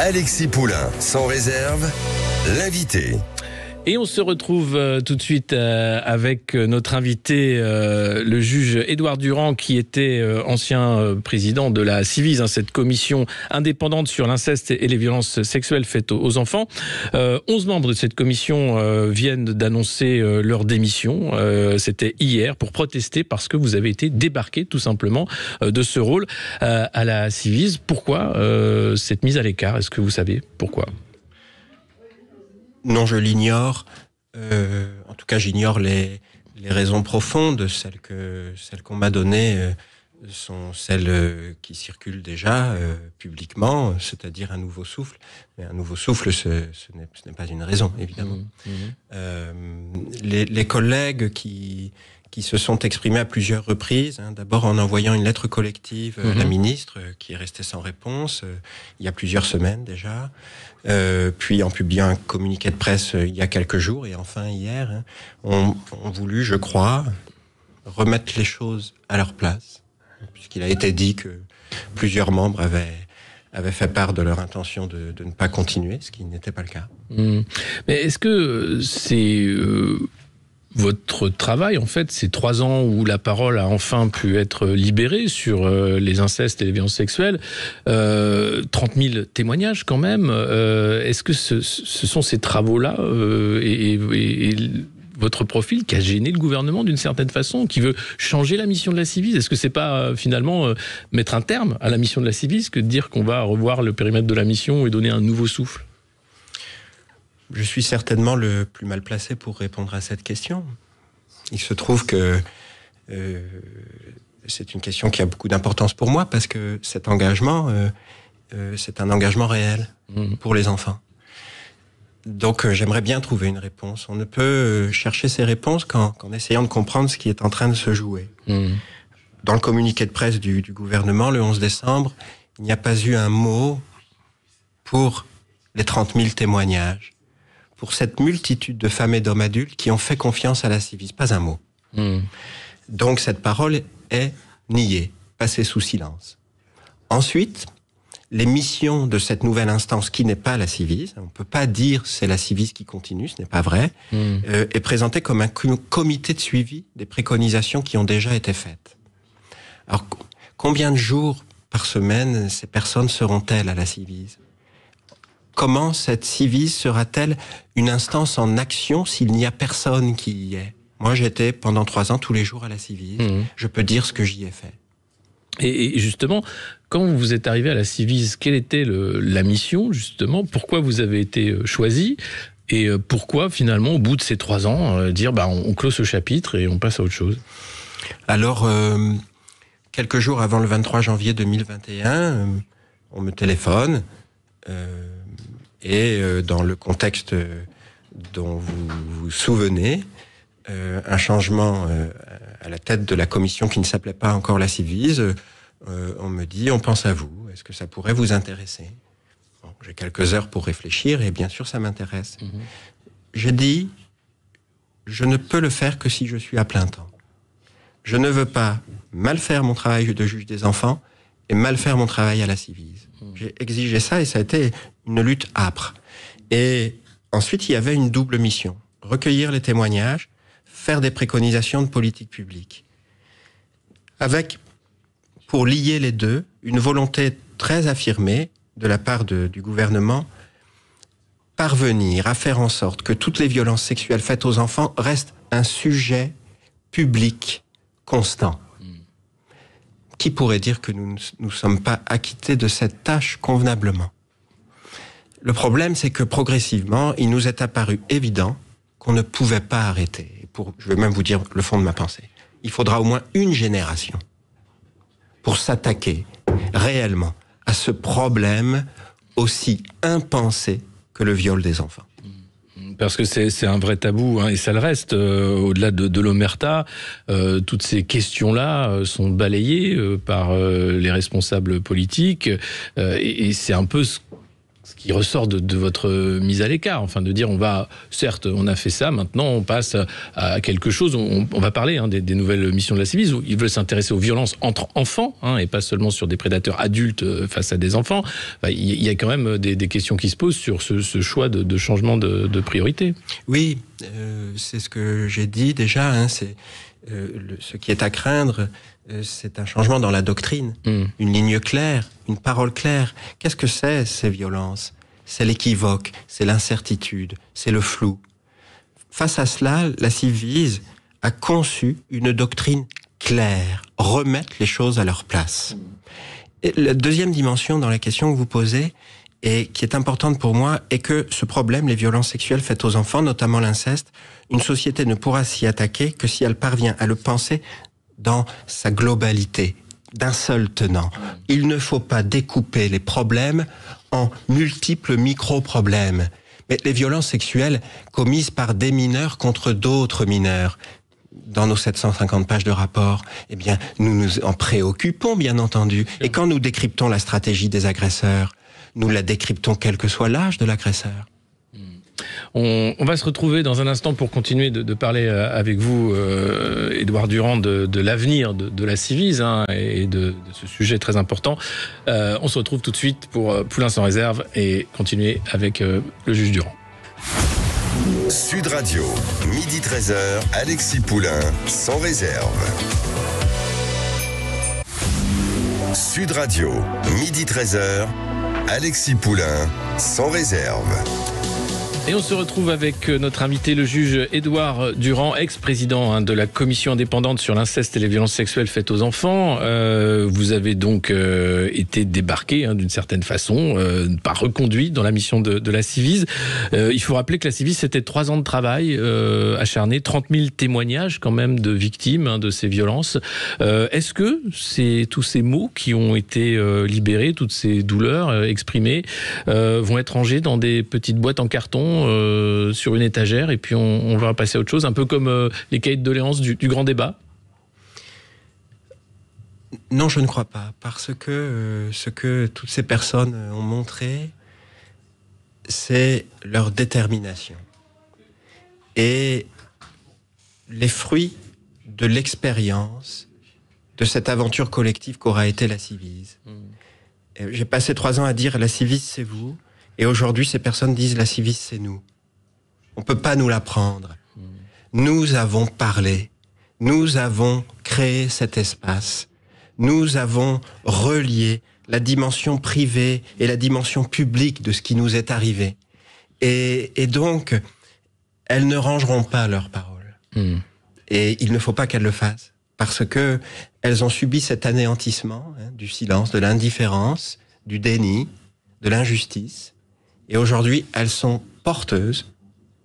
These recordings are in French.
Alexis Poulain, sans réserve, l'invité. Et on se retrouve euh, tout de suite euh, avec euh, notre invité, le juge Édouard Durand, qui était ancien président de la Civise, hein, cette commission indépendante sur l'inceste et les violences sexuelles faites aux enfants. Onze membres de cette commission viennent d'annoncer leur démission. C'était hier pour protester parce que vous avez été débarqué tout simplement de ce rôle à la Civise. Pourquoi cette mise à l'écart Est-ce que vous savez pourquoi non, je l'ignore. Euh, en tout cas, j'ignore les, raisons profondes, celles que celles qu'on m'a données euh, sont celles euh, qui circulent déjà euh, publiquement, c'est-à-dire un nouveau souffle. Mais un nouveau souffle, ce, n'est pas une raison, évidemment. Mmh, mmh. Euh, les, collègues qui, se sont exprimés à plusieurs reprises, hein, d'abord en envoyant une lettre collective à la mmh. ministre, qui est restée sans réponse il y a plusieurs semaines déjà, puis en publiant un communiqué de presse il y a quelques jours, et enfin hier, hein, ont voulu, je crois, remettre les choses à leur place puisqu'il a été dit que plusieurs membres avaient avaient fait part de leur intention de, de ne pas continuer, ce qui n'était pas le cas. Mmh. Mais est-ce que c'est euh, votre travail, en fait, ces trois ans où la parole a enfin pu être libérée sur euh, les incestes et les violences sexuelles, euh, 30 000 témoignages quand même, euh, est-ce que ce, sont ces travaux-là et votre profil qui a gêné le gouvernement d'une certaine façon, qui veut changer la mission de la Civis. Est-ce que c'est pas euh, finalement euh, mettre un terme à la mission de la Civis que de dire qu'on va revoir le périmètre de la mission et donner un nouveau souffle Je suis certainement le plus mal placé pour répondre à cette question. Il se trouve que euh, c'est une question qui a beaucoup d'importance pour moi parce que cet engagement, c'est un engagement réel mmh. pour les enfants. Donc euh, j'aimerais bien trouver une réponse. On ne peut euh, chercher ces réponses qu'en essayant de comprendre ce qui est en train de se jouer. Mhm. Dans le communiqué de presse du, gouvernement le 11 décembre, il n'y a pas eu un mot pour les 30 000 témoignages, pour cette multitude de femmes et d'hommes adultes qui ont fait confiance à la civis. Pas un mot. Mhm. Donc cette parole est niée, passée sous silence. Ensuite, les missions de cette nouvelle instance qui n'est pas la Civise, on ne peut pas dire c'est la Civise qui continue, ce n'est pas vrai, hmm. est euh, présentée comme un comité de suivi des préconisations qui ont déjà été faites. Alors, combien de jours par semaine ces personnes seront-elles à la Civise Comment cette Civise sera-t-elle une instance en action s'il n'y a personne qui y est Moi, j'étais pendant trois ans tous les jours à la Civise. Hmm. Je peux dire ce que j'y ai fait. Et, justement, quand vous êtes arrivé à la Civise, quelle était la mission, justement Pourquoi vous avez été euh, choisi Et euh, pourquoi, finalement, au bout de ces trois ans, euh, dire bah, on, clôt ce chapitre et on passe à autre chose Alors, quelques jours avant le 23 janvier 2021, on me téléphone. et dans le contexte dont vous vous souvenez, euh, un changement euh, à la tête de la commission qui ne s'appelait pas encore la Civise. Euh, on me dit, on pense à vous, est-ce que ça pourrait vous intéresser J'ai quelques heures pour réfléchir et bien sûr ça m'intéresse. Mhm. J'ai dit, je ne peux le faire que si je suis à plein temps. Je ne veux pas mal faire mon travail de juge des enfants et mal faire mon travail à la Civise. Mhm. J'ai exigé ça et ça a été une lutte âpre. Et ensuite, il y avait une double mission recueillir les témoignages faire des préconisations de politique publique. Avec, pour lier les deux, une volonté très affirmée de la part du gouvernement parvenir à faire en sorte que toutes les violences sexuelles faites aux enfants restent un sujet public constant. Hmm. Qui pourrait dire que nous ne sommes pas acquittés de cette tâche convenablement Le problème, c'est que progressivement, il nous est apparu évident qu'on ne pouvait pas arrêter. Pour, je vais même vous dire le fond de ma pensée. Il faudra au moins une génération pour s'attaquer réellement à ce problème aussi impensé que le viol des enfants parce que c'est un vrai tabou hein, et ça le reste. Euh, au-delà de, l'omerta, euh, toutes ces questions-là euh, sont balayées par les responsables politiques et, c'est un peu ce ce qui ressort de, votre mise à l'écart, enfin de dire on va, certes, on a fait ça, maintenant on passe à quelque chose, on, va parler hein, des, nouvelles missions de la CIVIS, où ils veulent s'intéresser aux violences entre enfants, hein, et pas seulement sur des prédateurs adultes euh, face à des enfants, bah, il y, a quand même des, questions qui se posent sur ce, choix de, changement de, priorité. Oui, euh, c'est ce que j'ai dit déjà, hein, c'est euh, ce qui est à craindre, euh, c'est un changement dans la doctrine, mm. une ligne claire, une parole claire. Qu'est-ce que c'est ces violences C'est l'équivoque, c'est l'incertitude, c'est le flou. Face à cela, la Civise a conçu une doctrine claire, remettre les choses à leur place. la deuxième dimension dans la question que vous posez, et qui est importante pour moi est que ce problème, les violences sexuelles faites aux enfants, notamment l'inceste, une société ne pourra s'y attaquer que si elle parvient à le penser dans sa globalité, d'un seul tenant. Hmm. Il ne faut pas découper les problèmes en multiples micro-problèmes. Mais les violences sexuelles commises par des mineurs contre d'autres mineurs, dans nos 750 pages de rapport, eh bien, nous nous en préoccupons, bien entendu. Et quand nous décryptons la stratégie des agresseurs, nous la décryptons quel que soit l'âge de l'agresseur. On, va se retrouver dans un instant pour continuer de, parler euh, avec vous, Edouard euh, Durand, de, l'avenir de, la Civise hein, et de, ce sujet très important. Euh, on se retrouve tout de suite pour Poulain sans réserve et continuer avec le juge Durand. Sud Radio, midi 13h, Alexis Poulain, sans réserve. Sud Radio, midi 13h, Alexis Poulain, sans réserve. Et on se retrouve avec euh, notre invité, le juge Edouard Durand, ex-président hein, de la commission indépendante sur l'inceste et les violences sexuelles faites aux enfants. Euh, vous avez donc euh, été débarqué hein, d'une certaine façon, euh, pas reconduit dans la mission de, la Civise. il faut rappeler que la Civise, c'était trois ans de travail acharné, 30 000 témoignages quand même de victimes hein, de ces violences. Est-ce que c'est tous ces mots qui ont été libérés, toutes ces douleurs exprimées, vont être rangés dans des petites boîtes en carton euh, sur une étagère et puis on, va passer à autre chose, un peu comme euh, les cahiers de doléances du, grand débat Non, je ne crois pas, parce que euh, ce que toutes ces personnes ont montré, c'est leur détermination. Et les fruits de l'expérience de cette aventure collective qu'aura été la Civise. Mm. J'ai passé trois ans à dire la Civise, c'est vous. Et aujourd'hui, ces personnes disent la civis, c'est nous. On peut pas nous la prendre. Nous avons parlé. Nous avons créé cet espace. Nous avons relié la dimension privée et la dimension publique de ce qui nous est arrivé. Et, donc, elles ne rangeront pas leurs paroles. Hmm. Et il ne faut pas qu'elles le fassent. Parce que elles ont subi cet anéantissement hein, du silence, de l'indifférence, du déni, de l'injustice. Et aujourd'hui, elles sont porteuses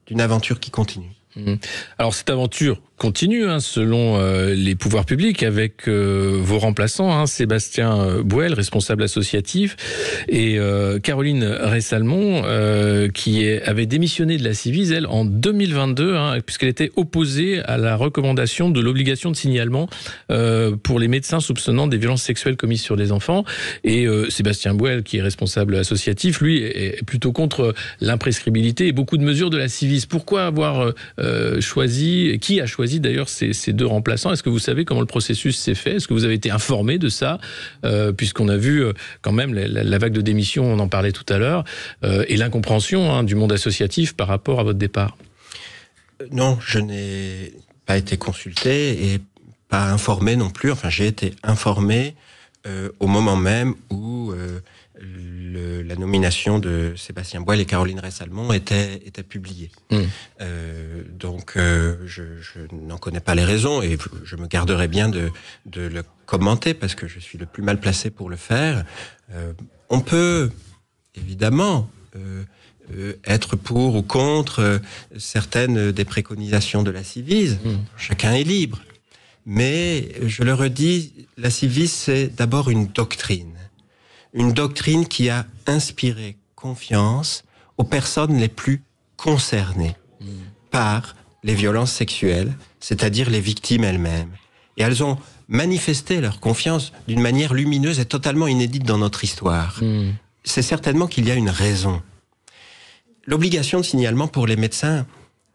d'une aventure qui continue. Mhm. Alors cette aventure, continue, hein, selon euh, les pouvoirs publics, avec euh, vos remplaçants, hein, Sébastien euh, Bouel, responsable associatif, et Caroline Ressalmon, qui est, avait démissionné de la Civise, elle, en 2022, hein, puisqu'elle était opposée à la recommandation de l'obligation de signalement pour les médecins soupçonnant des violences sexuelles commises sur les enfants. Et Sébastien Bouel, qui est responsable associatif, lui, est plutôt contre l'imprescriptibilité et beaucoup de mesures de la Civise. Pourquoi avoir choisi, qui a choisi d'ailleurs ces, deux remplaçants. Est-ce que vous savez comment le processus s'est fait Est-ce que vous avez été informé de ça euh, Puisqu'on a vu euh, quand même la, vague de démission, on en parlait tout à l'heure, euh, et l'incompréhension hein, du monde associatif par rapport à votre départ. Non, je n'ai pas été consulté et pas informé non plus. Enfin, j'ai été informé au moment même où le, la nomination de Sébastien Boile et Caroline Ressalmont était, était publiée. Hmm. Euh, donc, euh, je, n'en connais pas les raisons et je me garderai bien de, de, le commenter parce que je suis le plus mal placé pour le faire. Euh, on peut, évidemment, être pour ou contre certaines des préconisations de la Civise. Hmm. Chacun est libre. Mais, je le redis, la Civise, c'est d'abord une doctrine une doctrine qui a inspiré confiance aux personnes les plus concernées par les violences sexuelles, c'est-à-dire les victimes elles-mêmes. Et elles ont manifesté leur confiance d'une manière lumineuse et totalement inédite dans notre histoire. Hmm. C'est certainement qu'il y a une raison. L'obligation de signalement pour les médecins,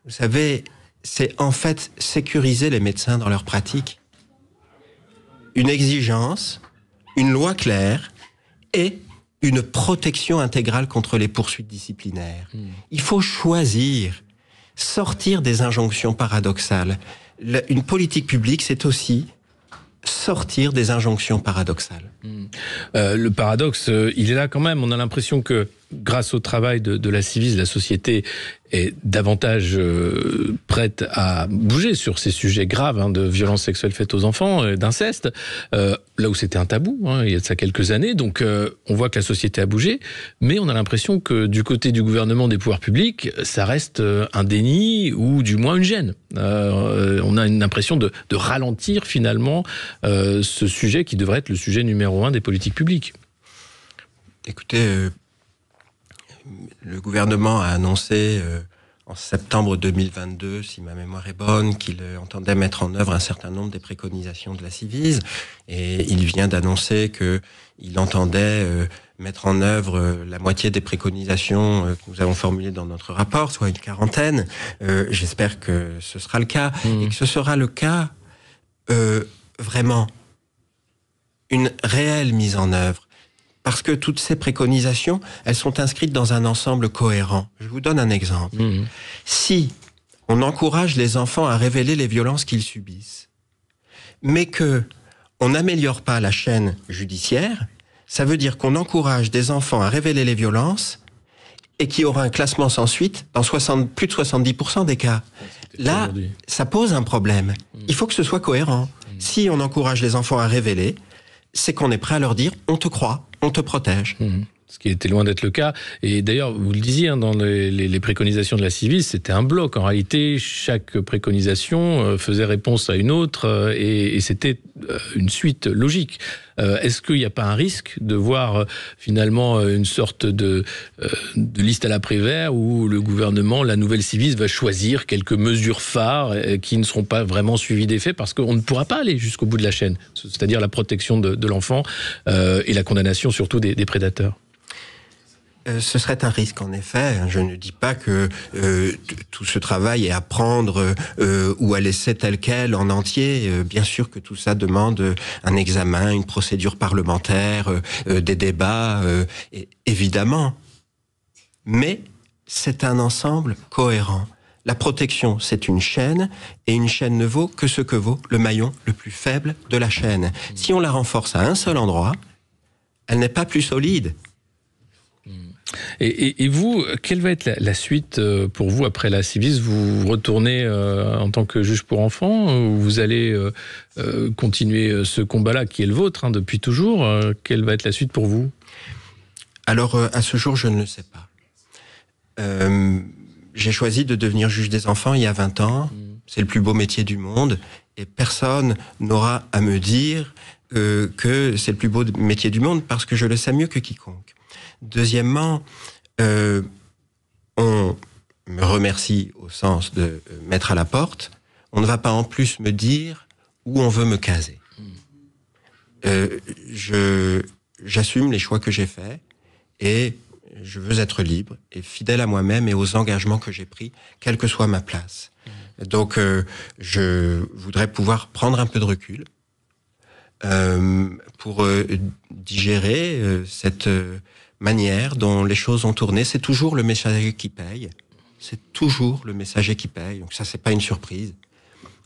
vous savez, c'est en fait sécuriser les médecins dans leur pratique. Une exigence, une loi claire et une protection intégrale contre les poursuites disciplinaires. Hmm. Il faut choisir, sortir des injonctions paradoxales. une politique publique, c'est aussi sortir des injonctions paradoxales. Hmm. Euh, le paradoxe, euh, il est là quand même. On a l'impression que grâce au travail de, la civise, la société est davantage euh, prête à bouger sur ces sujets graves hein, de violences sexuelles faites aux enfants, euh, d'inceste, euh, là où c'était un tabou hein, il y a de ça quelques années. Donc on voit que la société a bougé, mais on a l'impression que du côté du gouvernement des pouvoirs publics, ça reste un déni ou du moins une gêne. on a une impression de, de ralentir finalement ce sujet qui devrait être le sujet numéro un des politiques publiques. Écoutez, le gouvernement a annoncé euh, en septembre 2022, si ma mémoire est bonne, qu'il euh, entendait mettre en œuvre un certain nombre des préconisations de la Civise. Et il vient d'annoncer qu'il entendait euh, mettre en œuvre la moitié des préconisations que nous avons formulées dans notre rapport, soit une quarantaine. J'espère que ce sera le cas mmh. et que ce sera le cas vraiment une réelle mise en œuvre parce que toutes ces préconisations, elles sont inscrites dans un ensemble cohérent. Je vous donne un exemple. Mhm. Si on encourage les enfants à révéler les violences qu'ils subissent, mais que on n'améliore pas la chaîne judiciaire, ça veut dire qu'on encourage des enfants à révéler les violences et qui aura un classement sans suite dans plus de 70% des cas. Là, ça pose un problème. Mhm. Il faut que ce soit cohérent. Mhm. Si on encourage les enfants à révéler, c'est qu'on est prêt à leur dire on te croit, on te protège. Mhm ce qui était loin d'être le cas. Et d'ailleurs, vous le disiez, hein, dans les, préconisations de la CIVIS, c'était un bloc. En réalité, chaque préconisation euh, faisait réponse à une autre euh, et, c'était euh, une suite logique. Est-ce qu'il n'y a pas un risque de voir finalement une sorte de, liste à la Prévert où le gouvernement, la nouvelle civis, va choisir quelques mesures phares qui ne seront pas vraiment suivies des faits parce qu'on ne pourra pas aller jusqu'au bout de la chaîne, c'est-à-dire la protection de, l'enfant et la condamnation surtout des prédateurs euh, ce serait un risque en effet. Je ne dis pas que euh, tout ce travail est à prendre euh, ou à laisser tel quel en entier. bien sûr que tout ça demande un examen, une procédure parlementaire, des débats, évidemment. Mais c'est un ensemble cohérent. La protection, c'est une chaîne, et une chaîne ne vaut que ce que vaut le maillon le plus faible de la chaîne. Si on la renforce à un seul endroit, elle n'est pas plus solide. Et, vous, quelle va être la, suite euh, pour vous après la civis Vous retournez euh, en tant que juge pour enfants ou vous allez euh, continuer ce combat-là qui est le vôtre hein, depuis toujours Quelle va être la suite pour vous Alors, à ce jour, je ne le sais pas. j'ai choisi de devenir juge des enfants il y a 20 ans. Mmh. C'est le plus beau métier du monde. Et personne n'aura à me dire que c'est le plus beau métier du monde parce que je le sais mieux que quiconque. Deuxièmement, euh, on me remercie au sens de euh, mettre à la porte. On ne va pas en plus me dire où on veut me caser. Euh, j'assume les choix que j'ai faits et je veux être libre et fidèle à moi-même et aux engagements que j'ai pris, quelle que soit ma place. Donc, je voudrais pouvoir prendre un peu de recul pour digérer cette manière dont les choses ont tourné. C'est toujours le messager qui paye. C'est toujours le messager qui paye. Donc ça, c'est pas une surprise.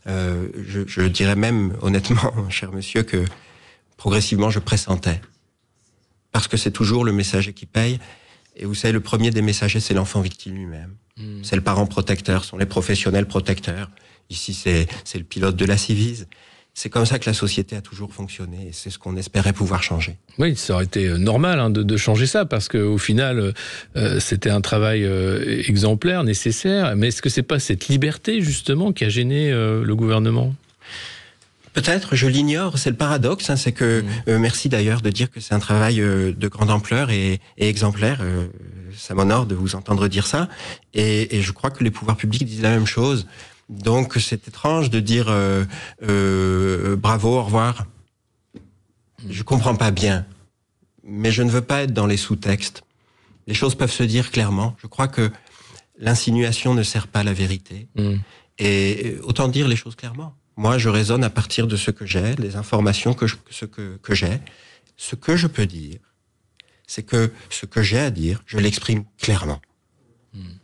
Euh, je, dirais même, honnêtement, cher monsieur, que progressivement, je pressentais. Parce que c'est toujours le messager qui paye. Et vous savez, le premier des messagers, c'est l'enfant victime lui-même. Hmm. C'est le parent protecteur, sont les professionnels protecteurs. Ici, c'est le pilote de la Civise. C'est comme ça que la société a toujours fonctionné et c'est ce qu'on espérait pouvoir changer. Oui, ça aurait été euh, normal hein, de, changer ça parce qu'au final, euh, euh, c'était un travail exemplaire, nécessaire. Mais est-ce que c'est pas cette liberté justement qui a gêné le gouvernement Peut-être, je l'ignore. C'est le paradoxe, hein, c'est que mmh. merci d'ailleurs de dire que c'est un travail de grande ampleur et, exemplaire. ça m'honore de vous entendre dire ça. et, je crois que les pouvoirs publics disent la même chose. Donc c'est étrange de dire euh, euh, bravo, au revoir. Je comprends pas bien, mais je ne veux pas être dans les sous-textes. Les choses peuvent se dire clairement. Je crois que l'insinuation ne sert pas à la vérité. Hmm. Et autant dire les choses clairement. Moi, je raisonne à partir de ce que j'ai, des informations que que, j'ai. Ce que je peux dire, c'est que ce que j'ai à dire, je l'exprime clairement. Hmm.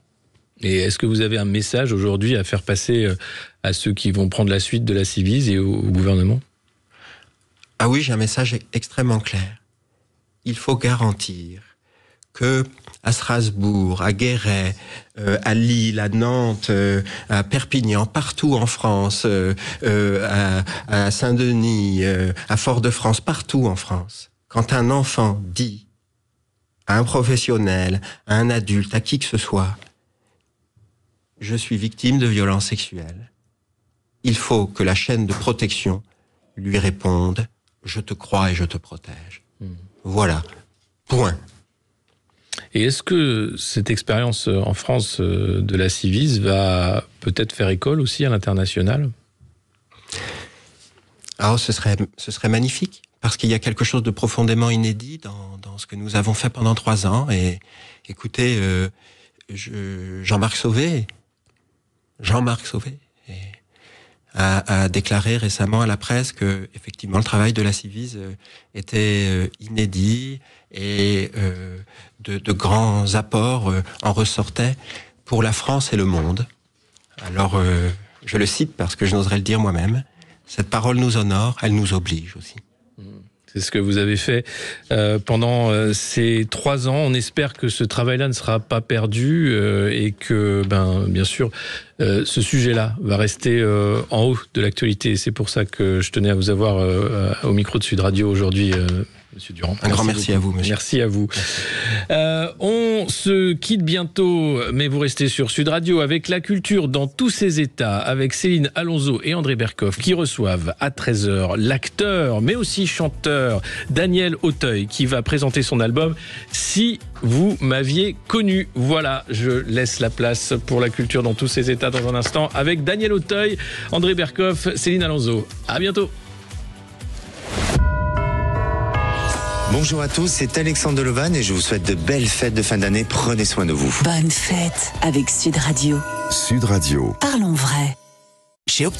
Et est-ce que vous avez un message aujourd'hui à faire passer euh, à ceux qui vont prendre la suite de la Civise et au, gouvernement Ah oui, j'ai un message extrêmement clair. Il faut garantir que à Strasbourg, à Guéret, euh, à Lille, à Nantes, euh, à Perpignan, partout en France, à Saint-Denis, à Fort-de-France, partout en France. Quand un enfant dit à un professionnel, à un adulte, à qui que ce soit, je suis victime de violences sexuelles. Il faut que la chaîne de protection lui réponde, je te crois et je te protège. Hmm. Voilà. Point. Et est-ce que cette expérience euh, en France euh, de la Civis va peut-être faire école aussi à l'international Alors ah, ce serait, ce serait magnifique, parce qu'il y a quelque chose de profondément inédit dans, ce que nous avons fait pendant trois ans. Et écoutez, euh, Jean-Marc Sauvé, Jean-Marc Sauvé a, déclaré récemment à la presse que effectivement le travail de la Civise euh, était euh, inédit et euh, de, de grands apports en ressortaient pour la France et le monde. Alors je le cite parce que je n'oserais le dire moi-même. Cette parole nous honore, elle nous oblige aussi. Mm. C'est ce que vous avez fait euh, pendant euh, ces trois ans. On espère que ce travail-là ne sera pas perdu euh, et que, ben, bien sûr, ce sujet-là va rester en haut de l'actualité. C'est pour ça que je tenais à vous avoir au micro de Sud Radio aujourd'hui, Durand. Un grand merci à vous, monsieur. Merci à vous. Euh, on se quitte bientôt, mais vous restez sur Sud Radio avec la culture dans tous ses états, avec Céline Alonso et André Berkoff qui reçoivent à 13h l'acteur, mais aussi chanteur Daniel Auteuil qui va présenter son album Si vous m'aviez connu. Voilà, je laisse la place pour la culture dans tous ses états dans un instant avec Daniel Auteuil, André Berkoff, Céline Alonso. À bientôt. Bonjour à tous, c'est Alexandre Delovan et je vous souhaite de belles fêtes de fin d'année. Prenez soin de vous. Bonne fête avec Sud Radio. Sud Radio. Parlons vrai.